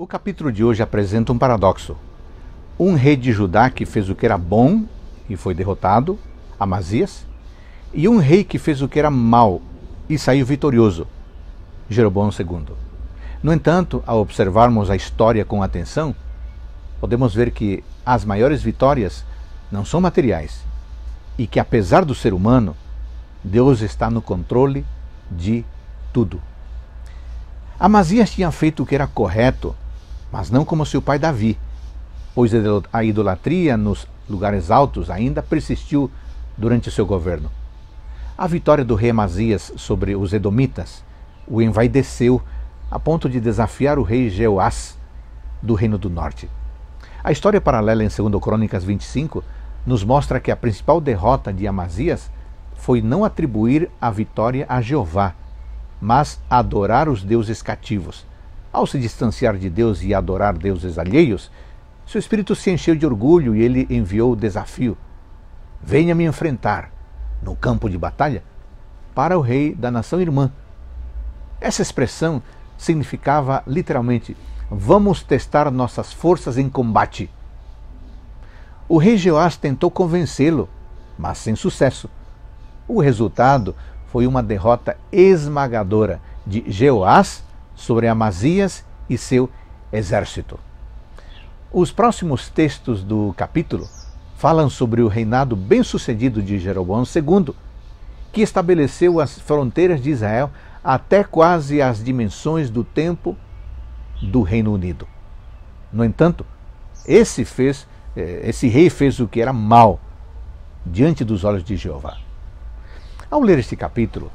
O capítulo de hoje apresenta um paradoxo. Um rei de Judá que fez o que era bom e foi derrotado, Amazias, e um rei que fez o que era mal e saiu vitorioso, Jeroboão II. No entanto, ao observarmos a história com atenção, podemos ver que as maiores vitórias não são materiais e que, apesar do ser humano, Deus está no controle de tudo. Amazias tinha feito o que era correto mas não como seu pai Davi, pois a idolatria nos lugares altos ainda persistiu durante seu governo. A vitória do rei Amazias sobre os Edomitas o envaideceu a ponto de desafiar o rei Jeoás do Reino do Norte. A história paralela em 2 Crônicas 25 nos mostra que a principal derrota de Amazias foi não atribuir a vitória a Jeová, mas adorar os deuses cativos, ao se distanciar de Deus e adorar deuses alheios, seu espírito se encheu de orgulho e ele enviou o desafio: Venha me enfrentar no campo de batalha para o rei da nação irmã. Essa expressão significava literalmente: Vamos testar nossas forças em combate. O rei Jeoás tentou convencê-lo, mas sem sucesso. O resultado foi uma derrota esmagadora de Jeoás sobre Amazias e seu exército. Os próximos textos do capítulo falam sobre o reinado bem-sucedido de Jeroboão II, que estabeleceu as fronteiras de Israel até quase as dimensões do tempo do Reino Unido. No entanto, esse fez, eh, esse rei fez o que era mal diante dos olhos de Jeová. Ao ler este capítulo,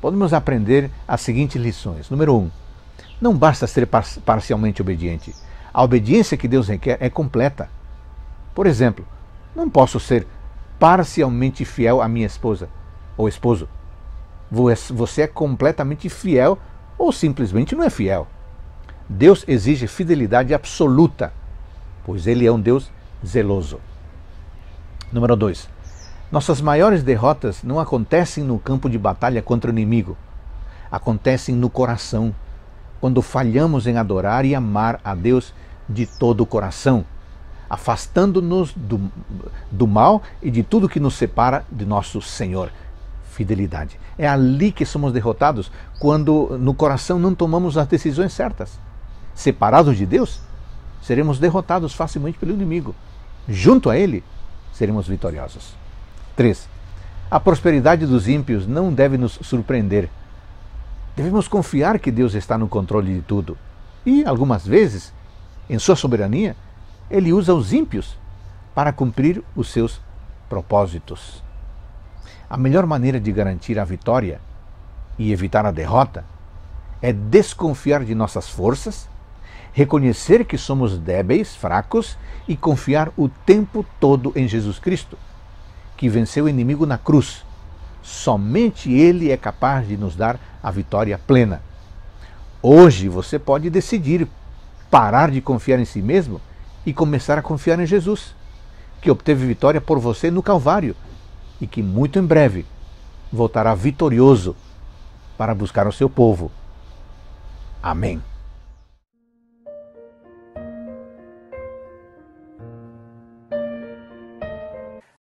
podemos aprender as seguintes lições. Número 1. Um, não basta ser par parcialmente obediente. A obediência que Deus requer é completa. Por exemplo, não posso ser parcialmente fiel à minha esposa ou esposo. Você é completamente fiel ou simplesmente não é fiel. Deus exige fidelidade absoluta, pois Ele é um Deus zeloso. Número 2. Nossas maiores derrotas não acontecem no campo de batalha contra o inimigo, acontecem no coração quando falhamos em adorar e amar a Deus de todo o coração, afastando-nos do, do mal e de tudo que nos separa de nosso Senhor. Fidelidade. É ali que somos derrotados quando no coração não tomamos as decisões certas. Separados de Deus, seremos derrotados facilmente pelo inimigo. Junto a ele, seremos vitoriosos. 3. A prosperidade dos ímpios não deve nos surpreender, Devemos confiar que Deus está no controle de tudo. E, algumas vezes, em sua soberania, ele usa os ímpios para cumprir os seus propósitos. A melhor maneira de garantir a vitória e evitar a derrota é desconfiar de nossas forças, reconhecer que somos débeis, fracos e confiar o tempo todo em Jesus Cristo, que venceu o inimigo na cruz Somente Ele é capaz de nos dar a vitória plena. Hoje você pode decidir parar de confiar em si mesmo e começar a confiar em Jesus, que obteve vitória por você no Calvário e que muito em breve voltará vitorioso para buscar o seu povo. Amém.